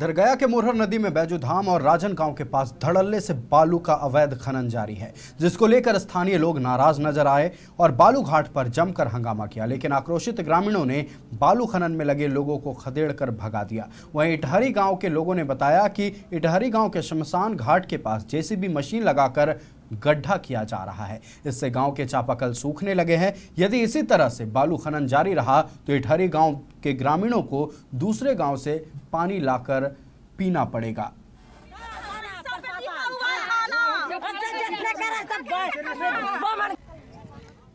दरगया के मोरहर नदी में बैजूधाम और राजन गांव के पास धड़ल्ले से बालू का अवैध खनन जारी है जिसको लेकर स्थानीय लोग नाराज नजर आए और बालू घाट पर जमकर हंगामा किया लेकिन आक्रोशित ग्रामीणों ने बालू खनन में लगे लोगों को खदेड़ कर भगा दिया वहीं इटहरी गांव के लोगों ने बताया कि इटहरी गाँव के शमशान घाट के पास जेसीबी मशीन लगाकर गड्ढा किया जा रहा है इससे गांव के चापाकल सूखने लगे हैं यदि इसी तरह से बालू खनन जारी रहा तो इटहरी गांव के ग्रामीणों को दूसरे गांव से पानी लाकर पीना पड़ेगा